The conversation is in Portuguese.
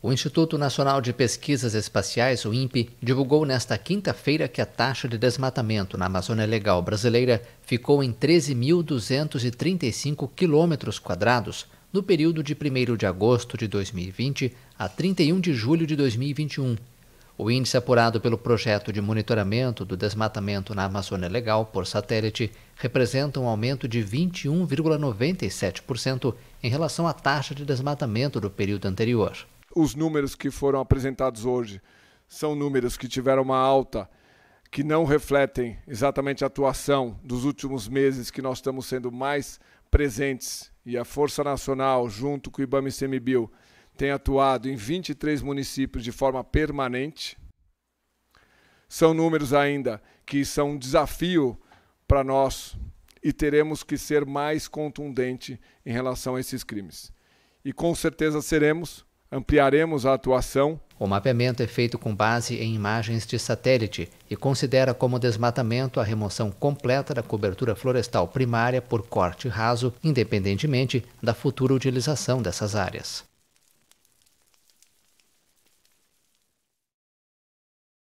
O Instituto Nacional de Pesquisas Espaciais, o INPE, divulgou nesta quinta-feira que a taxa de desmatamento na Amazônia Legal brasileira ficou em 13.235 quilômetros quadrados no período de 1 de agosto de 2020 a 31 de julho de 2021. O índice apurado pelo projeto de monitoramento do desmatamento na Amazônia Legal por satélite representa um aumento de 21,97% em relação à taxa de desmatamento do período anterior os números que foram apresentados hoje são números que tiveram uma alta que não refletem exatamente a atuação dos últimos meses que nós estamos sendo mais presentes e a Força Nacional, junto com o IBAMA e CMBio, tem atuado em 23 municípios de forma permanente. São números ainda que são um desafio para nós e teremos que ser mais contundente em relação a esses crimes. E com certeza seremos, Ampliaremos a atuação. O mapeamento é feito com base em imagens de satélite e considera como desmatamento a remoção completa da cobertura florestal primária por corte raso, independentemente da futura utilização dessas áreas.